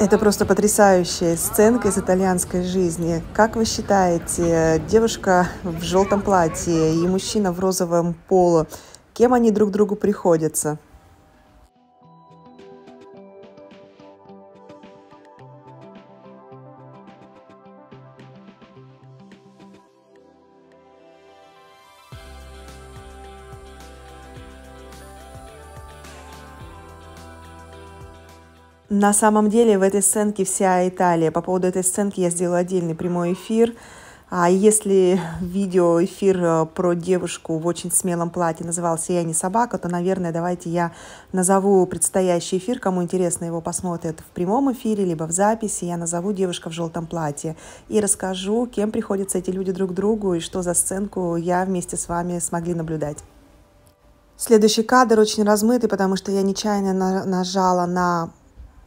Это просто потрясающая сценка из итальянской жизни. Как вы считаете, девушка в желтом платье и мужчина в розовом поло, кем они друг другу приходятся? На самом деле в этой сценке вся Италия. По поводу этой сценки я сделала отдельный прямой эфир. А если видео эфир э, про девушку в очень смелом платье назывался «Я не собака», то, наверное, давайте я назову предстоящий эфир. Кому интересно, его посмотрят в прямом эфире, либо в записи. Я назову «Девушка в желтом платье» и расскажу, кем приходятся эти люди друг другу и что за сценку я вместе с вами смогли наблюдать. Следующий кадр очень размытый, потому что я нечаянно нажала на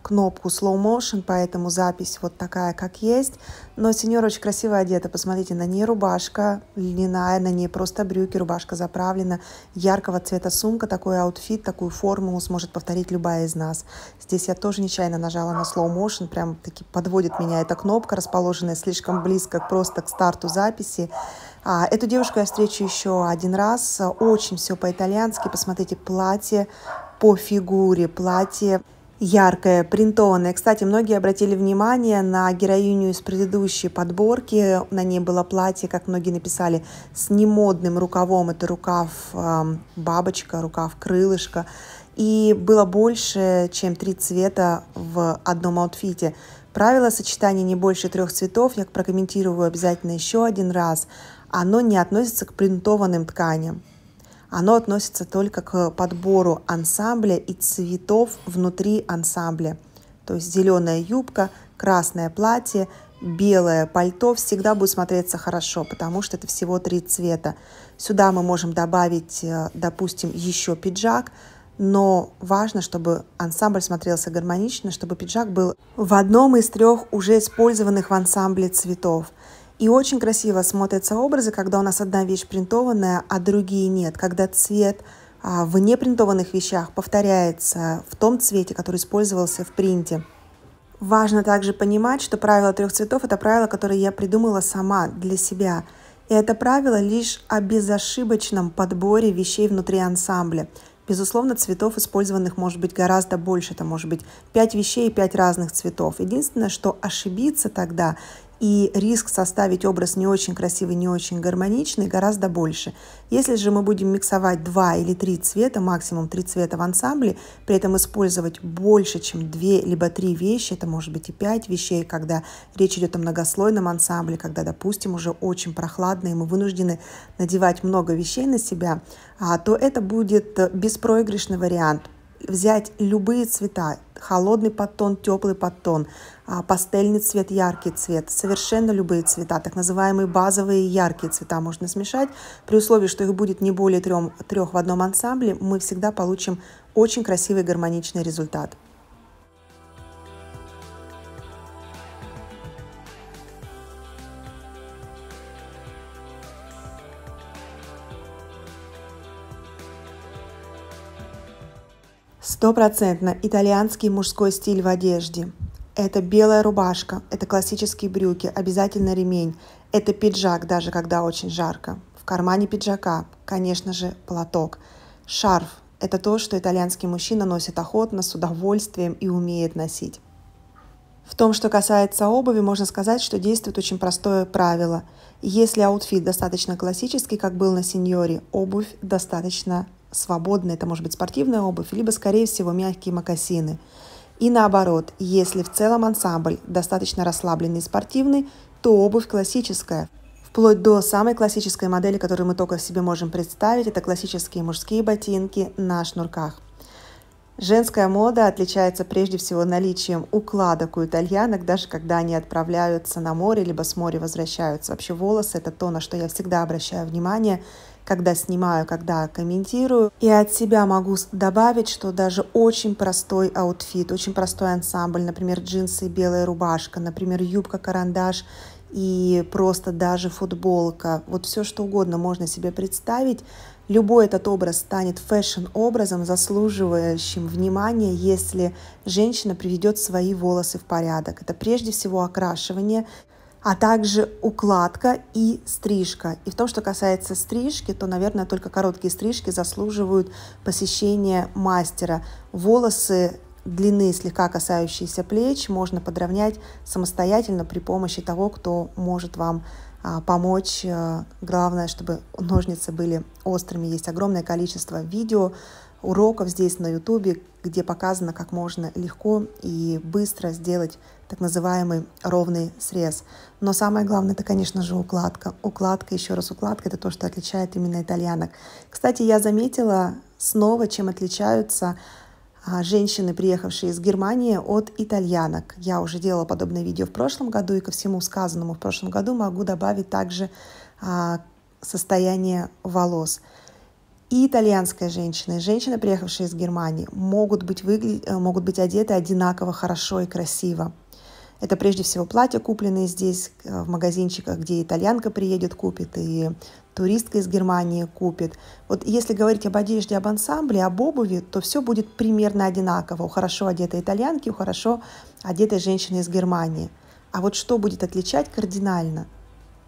кнопку slow motion, поэтому запись вот такая, как есть. Но сеньор очень красиво одета, посмотрите, на ней рубашка льняная, на ней просто брюки, рубашка заправлена, яркого цвета сумка, такой аутфит, такую форму сможет повторить любая из нас. Здесь я тоже нечаянно нажала на slow motion, прям таки подводит меня эта кнопка, расположенная слишком близко просто к старту записи. А, эту девушку я встречу еще один раз, очень все по-итальянски, посмотрите, платье по фигуре, платье яркое, принтованное. Кстати, многие обратили внимание на героиню из предыдущей подборки. На ней было платье, как многие написали, с немодным рукавом. Это рукав эм, бабочка, рукав крылышко. И было больше, чем три цвета в одном аутфите. Правило сочетания не больше трех цветов, я прокомментирую обязательно еще один раз. Оно не относится к принтованным тканям. Оно относится только к подбору ансамбля и цветов внутри ансамбля. То есть зеленая юбка, красное платье, белое пальто всегда будет смотреться хорошо, потому что это всего три цвета. Сюда мы можем добавить, э, допустим, еще пиджак, но важно, чтобы ансамбль смотрелся гармонично, чтобы пиджак был в одном из трех уже использованных в ансамбле цветов. И очень красиво смотрятся образы, когда у нас одна вещь принтованная, а другие нет, когда цвет а, в непринтованных вещах повторяется в том цвете, который использовался в принте. Важно также понимать, что правило трех цветов – это правило, которое я придумала сама для себя. И это правило лишь о безошибочном подборе вещей внутри ансамбля. Безусловно, цветов использованных может быть гораздо больше. Это может быть 5 вещей и 5 разных цветов. Единственное, что ошибиться тогда и риск составить образ не очень красивый, не очень гармоничный гораздо больше. Если же мы будем миксовать два или три цвета, максимум три цвета в ансамбле, при этом использовать больше, чем две либо три вещи, это может быть и пять вещей, когда речь идет о многослойном ансамбле, когда, допустим, уже очень прохладно, и мы вынуждены надевать много вещей на себя, а, то это будет э, беспроигрышный вариант, взять любые цвета, холодный подтон, теплый подтон, а, пастельный цвет, яркий цвет, совершенно любые цвета, так называемые базовые яркие цвета можно смешать. При условии, что их будет не более трех, трех в одном ансамбле, мы всегда получим очень красивый гармоничный результат. Стопроцентно итальянский мужской стиль в одежде. Это белая рубашка, это классические брюки, обязательно ремень. Это пиджак, даже когда очень жарко. В кармане пиджака, конечно же, платок. Шарф – это то, что итальянский мужчина носит охотно, с удовольствием и умеет носить. В том, что касается обуви, можно сказать, что действует очень простое правило. Если аутфит достаточно классический, как был на сеньоре, обувь достаточно свободная, это может быть спортивная обувь, либо, скорее всего, мягкие мокасины. И наоборот, если в целом ансамбль достаточно расслабленный и спортивный, то обувь классическая, вплоть до самой классической модели, которую мы только себе можем представить, это классические мужские ботинки на шнурках. Женская мода отличается прежде всего наличием укладок у итальянок, даже когда они отправляются на море, либо с моря возвращаются. Вообще волосы – это то, на что я всегда обращаю внимание, когда снимаю, когда комментирую. И от себя могу добавить, что даже очень простой аутфит, очень простой ансамбль, например, джинсы и белая рубашка, например, юбка-карандаш и просто даже футболка, вот все что угодно можно себе представить, любой этот образ станет фэшн-образом, заслуживающим внимания, если женщина приведет свои волосы в порядок. Это прежде всего окрашивание, а также укладка и стрижка. И в том, что касается стрижки, то, наверное, только короткие стрижки заслуживают посещения мастера. Волосы длины, слегка касающиеся плеч, можно подровнять самостоятельно при помощи того, кто может вам а, помочь. Э, главное, чтобы ножницы были острыми. Есть огромное количество видео, уроков здесь на YouTube, где показано, как можно легко и быстро сделать так называемый ровный срез. Но самое главное, это, конечно же, укладка. Укладка, еще раз укладка, это то, что отличает именно итальянок. Кстати, я заметила снова, чем отличаются а, женщины, приехавшие из Германии от итальянок. Я уже делала подобное видео в прошлом году, и ко всему сказанному в прошлом году могу добавить также а, состояние волос. И итальянская женщина, и женщина, приехавшая из Германии, могут быть, выгля... Э, могут быть одеты одинаково хорошо и красиво. Это прежде всего платья, купленные здесь э, в магазинчиках, где итальянка приедет, купит, и туристка из Германии купит. Вот если говорить об одежде, об ансамбле, об обуви, то все будет примерно одинаково у хорошо одетой итальянки, у хорошо одетой женщины из Германии. А вот что будет отличать кардинально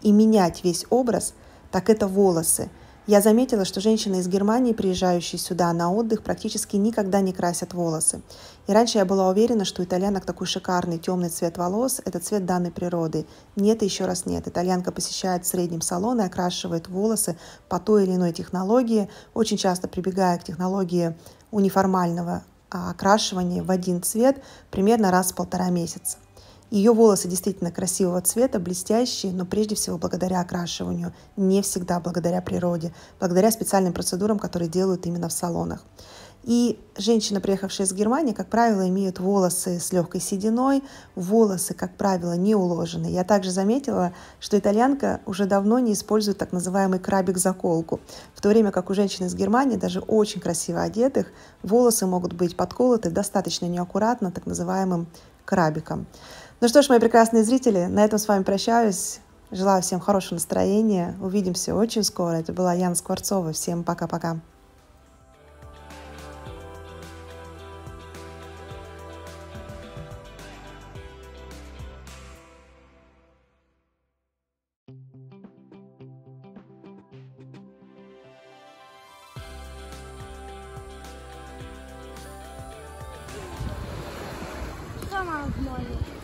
и менять весь образ, так это волосы – я заметила, что женщины из Германии, приезжающие сюда на отдых, практически никогда не красят волосы. И раньше я была уверена, что у итальянок такой шикарный темный цвет волос – это цвет данной природы. Нет и еще раз нет. Итальянка посещает в среднем салон и окрашивает волосы по той или иной технологии, очень часто прибегая к технологии униформального а, окрашивания в один цвет примерно раз в полтора месяца. Ее волосы действительно красивого цвета, блестящие, но прежде всего благодаря окрашиванию, не всегда благодаря природе, благодаря специальным процедурам, которые делают именно в салонах. И женщины, приехавшие из Германии, как правило, имеют волосы с легкой сединой, волосы, как правило, не уложены. Я также заметила, что итальянка уже давно не использует так называемый крабик-заколку, в то время как у женщин из Германии, даже очень красиво одетых, волосы могут быть подколоты достаточно неаккуратно так называемым крабиком. Ну что ж, мои прекрасные зрители, на этом с вами прощаюсь. Желаю всем хорошего настроения. Увидимся очень скоро. Это была Яна Скворцова. Всем пока-пока. Come on, Moyo.